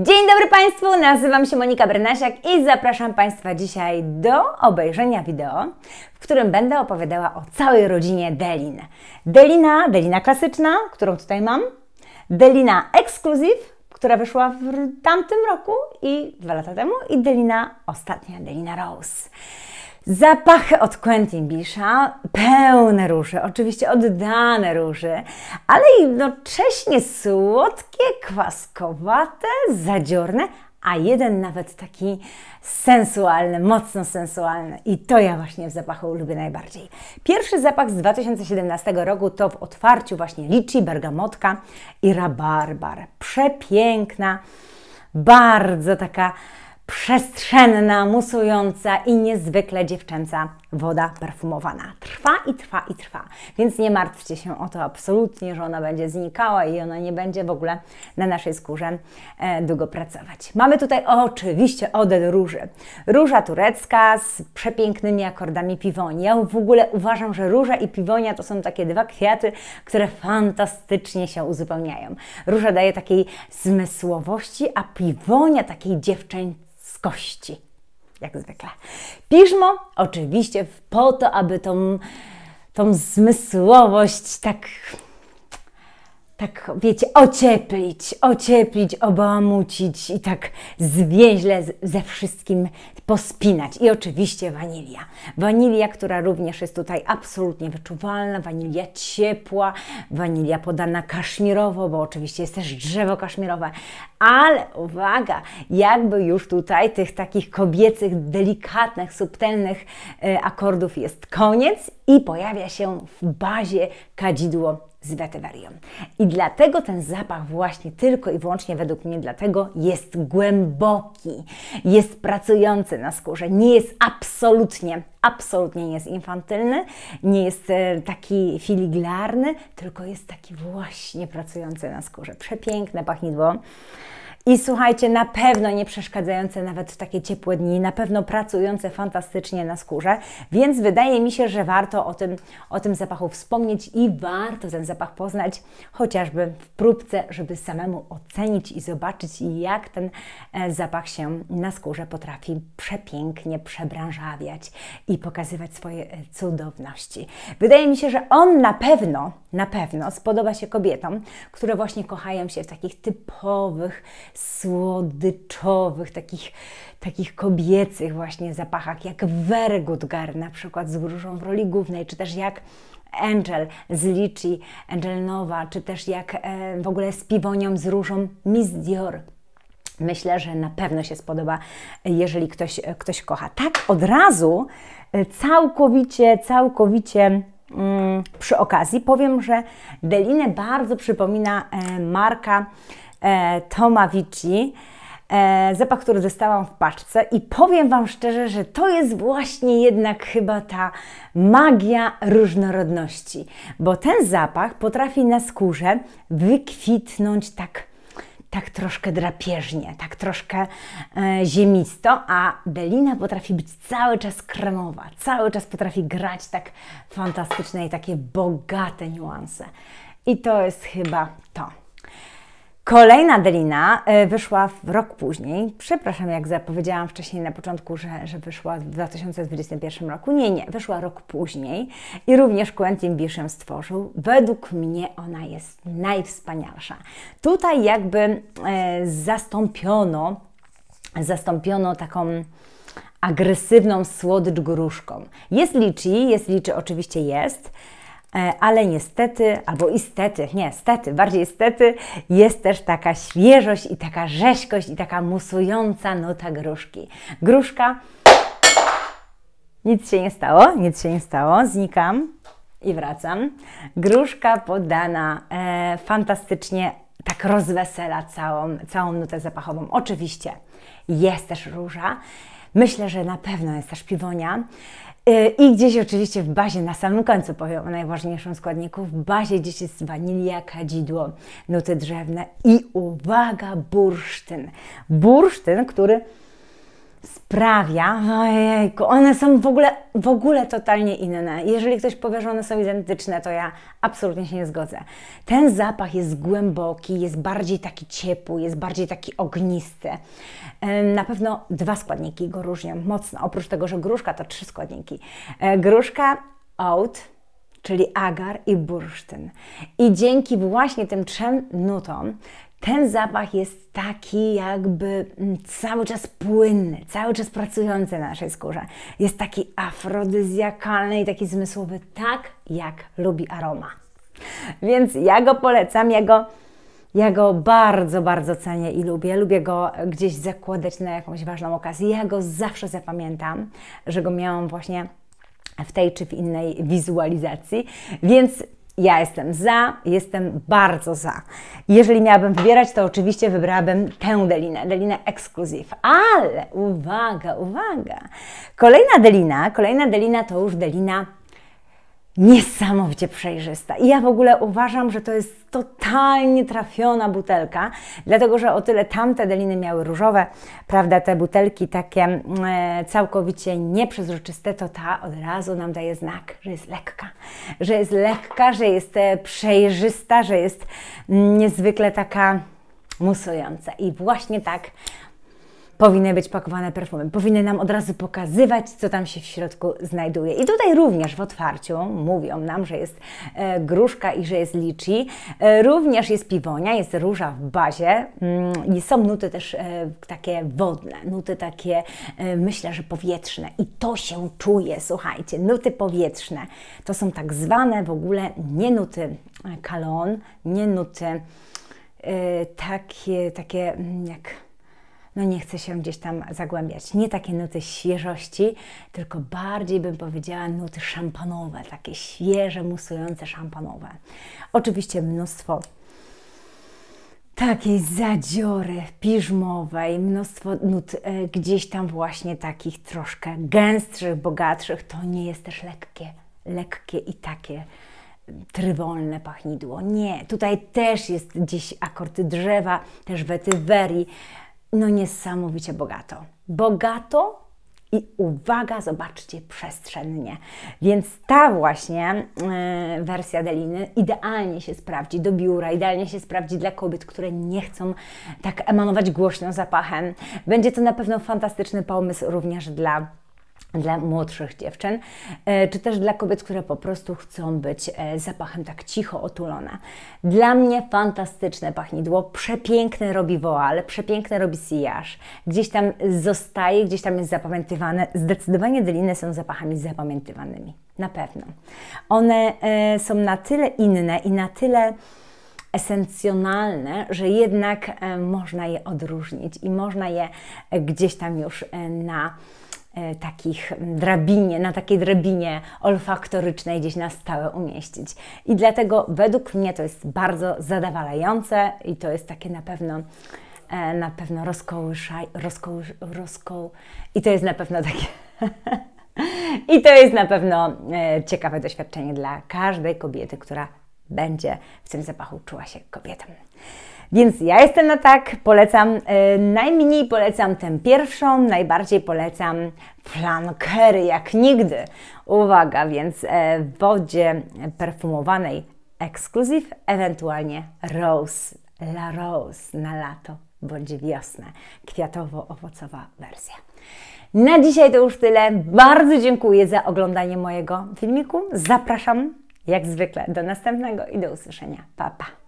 Dzień dobry Państwu, nazywam się Monika Brynasiak i zapraszam Państwa dzisiaj do obejrzenia wideo, w którym będę opowiadała o całej rodzinie Delin. Delina, Delina klasyczna, którą tutaj mam, Delina Exclusive, która wyszła w tamtym roku i dwa lata temu, i Delina ostatnia, Delina Rose. Zapachy od Quentin Bisha, pełne róży, oczywiście oddane róży, ale jednocześnie słodkie, kwaskowate, zadziorne, a jeden nawet taki sensualny, mocno sensualny. I to ja właśnie w zapachu lubię najbardziej. Pierwszy zapach z 2017 roku to w otwarciu właśnie liczy, bergamotka i rabarbar. Przepiękna, bardzo taka przestrzenna, musująca i niezwykle dziewczęca woda perfumowana. Trwa i trwa i trwa, więc nie martwcie się o to absolutnie, że ona będzie znikała i ona nie będzie w ogóle na naszej skórze e, długo pracować. Mamy tutaj oczywiście odel róży. Róża turecka z przepięknymi akordami piwoni. Ja w ogóle uważam, że róża i piwonia to są takie dwa kwiaty, które fantastycznie się uzupełniają. Róża daje takiej zmysłowości, a piwonia takiej dziewczęcej jak zwykle. Piszmo oczywiście po to, aby tą, tą zmysłowość tak tak, wiecie, ocieplić, ocieplić, obałamucić i tak zwięźle ze wszystkim pospinać. I oczywiście wanilia. Wanilia, która również jest tutaj absolutnie wyczuwalna, wanilia ciepła, wanilia podana kaszmirowo, bo oczywiście jest też drzewo kaszmirowe. Ale uwaga, jakby już tutaj tych takich kobiecych, delikatnych, subtelnych e, akordów jest koniec i pojawia się w bazie kadzidło z wetywerią. I dlatego ten zapach właśnie tylko i wyłącznie według mnie dlatego jest głęboki, jest pracujący na skórze, nie jest absolutnie, absolutnie nie jest infantylny, nie jest e, taki filiglarny, tylko jest taki właśnie pracujący na skórze. Przepiękne pachnidło. I słuchajcie, na pewno nie przeszkadzające nawet w takie ciepłe dni, na pewno pracujące fantastycznie na skórze, więc wydaje mi się, że warto o tym, o tym zapachu wspomnieć i warto ten zapach poznać, chociażby w próbce, żeby samemu ocenić i zobaczyć, jak ten e, zapach się na skórze potrafi przepięknie przebranżawiać i pokazywać swoje e, cudowności. Wydaje mi się, że on na pewno, na pewno spodoba się kobietom, które właśnie kochają się w takich typowych, słodyczowych, takich, takich kobiecych właśnie zapachach, jak Wergut Gar na przykład z różą w roli głównej, czy też jak Angel z Litchi, Angel Nowa, czy też jak e, w ogóle z piwonią z różą Miss Dior. Myślę, że na pewno się spodoba, jeżeli ktoś, e, ktoś kocha. Tak od razu, e, całkowicie, całkowicie mm, przy okazji powiem, że Delinę bardzo przypomina e, marka e, Tomavici. E, zapach, który dostałam w paczce i powiem Wam szczerze, że to jest właśnie jednak chyba ta magia różnorodności, bo ten zapach potrafi na skórze wykwitnąć tak tak troszkę drapieżnie, tak troszkę e, ziemisto, a Delina potrafi być cały czas kremowa, cały czas potrafi grać tak fantastyczne i takie bogate niuanse. I to jest chyba to. Kolejna Delina e, wyszła w rok później. Przepraszam, jak zapowiedziałam wcześniej na początku, że, że wyszła w 2021 roku. Nie, nie, wyszła rok później i również Quentin Biszem stworzył. Według mnie ona jest najwspanialsza. Tutaj jakby e, zastąpiono, zastąpiono taką agresywną słodycz gruszką. Jest liczy, jest liczy, oczywiście jest. E, ale niestety, albo istety, nie, stety, bardziej stety, jest też taka świeżość i taka rzeźkość i taka musująca nota gruszki. Gruszka, nic się nie stało, nic się nie stało, znikam i wracam. Gruszka podana e, fantastycznie, tak rozwesela całą, całą nutę zapachową. Oczywiście jest też róża. Myślę, że na pewno jest też piwonia. E, I gdzieś oczywiście w bazie, na samym końcu powiem o najważniejszym składniku, w bazie gdzieś jest wanilia, kadzidło, nuty drzewne i uwaga, bursztyn. Bursztyn, który sprawia, ojejku, one są w ogóle, w ogóle totalnie inne. Jeżeli ktoś powie, że one są identyczne, to ja absolutnie się nie zgodzę. Ten zapach jest głęboki, jest bardziej taki ciepły, jest bardziej taki ognisty. Na pewno dwa składniki go różnią mocno. Oprócz tego, że gruszka to trzy składniki. E, gruszka, oat, czyli agar i bursztyn. I dzięki właśnie tym trzem nutom ten zapach jest taki jakby mm, cały czas płynny, cały czas pracujący na naszej skórze. Jest taki afrodyzjakalny i taki zmysłowy, tak jak lubi aroma. Więc ja go polecam, ja go, ja go bardzo, bardzo cenię i lubię. Lubię go gdzieś zakładać na jakąś ważną okazję. Ja go zawsze zapamiętam, że go miałam właśnie w tej czy w innej wizualizacji. Więc ja jestem za, jestem bardzo za. Jeżeli miałabym wybierać, to oczywiście wybrałabym tę delinę, delinę ekskluzyw. Ale uwaga, uwaga! Kolejna delina, kolejna delina to już delina niesamowicie przejrzysta. I ja w ogóle uważam, że to jest totalnie trafiona butelka, dlatego że o tyle tamte deliny miały różowe, prawda, te butelki takie mm, e, całkowicie nieprzezroczyste, to ta od razu nam daje znak, że jest lekka, że jest lekka, że jest e, przejrzysta, że jest mm, niezwykle taka musująca. I właśnie tak powinny być pakowane perfumy. Powinny nam od razu pokazywać, co tam się w środku znajduje. I tutaj również w otwarciu mówią nam, że jest e, gruszka i że jest liczy. E, również jest piwonia, jest róża w bazie mm, i są nuty też e, takie wodne, nuty takie myślę, że powietrzne. I to się czuje, słuchajcie, nuty powietrzne. To są tak zwane w ogóle nie nuty kalon, nie nuty takie, takie mm, jak no nie chcę się gdzieś tam zagłębiać. Nie takie nuty świeżości, tylko bardziej bym powiedziała nuty szampanowe, takie świeże, musujące szampanowe. Oczywiście mnóstwo takiej zadziory piżmowej, mnóstwo nut e, gdzieś tam właśnie takich troszkę gęstszych, bogatszych, to nie jest też lekkie, lekkie i takie mm, trywolne pachnidło. Nie, tutaj też jest gdzieś akord drzewa, też wetywerii, no niesamowicie bogato. Bogato i uwaga, zobaczcie przestrzennie. Więc ta właśnie yy, wersja Deliny idealnie się sprawdzi do biura, idealnie się sprawdzi dla kobiet, które nie chcą tak emanować głośno zapachem. Będzie to na pewno fantastyczny pomysł również dla dla młodszych dziewczyn, e, czy też dla kobiet, które po prostu chcą być e, zapachem tak cicho otulone. Dla mnie fantastyczne pachnidło, przepiękne robi woal, przepiękne robi sillage. Gdzieś tam zostaje, gdzieś tam jest zapamiętywane. Zdecydowanie deliny są zapachami zapamiętywanymi, na pewno. One e, są na tyle inne i na tyle esencjonalne, że jednak można je odróżnić i można je gdzieś tam już na E, takich drabinie, na takiej drabinie olfaktorycznej gdzieś na stałe umieścić. I dlatego według mnie to jest bardzo zadawalające i to jest takie na pewno e, na pewno rozkołyszaj, rozkoł rozkoł... i to jest na pewno takie... I to jest na pewno e, ciekawe doświadczenie dla każdej kobiety, która będzie w tym zapachu czuła się kobietą. Więc ja jestem na tak, polecam, yy, najmniej polecam tę pierwszą, najbardziej polecam flankery jak nigdy. Uwaga, więc yy, w wodzie perfumowanej ekskluzyw, ewentualnie rose, la rose na lato bądź wiosnę, kwiatowo-owocowa wersja. Na dzisiaj to już tyle. Bardzo dziękuję za oglądanie mojego filmiku. Zapraszam jak zwykle do następnego i do usłyszenia. Pa, pa.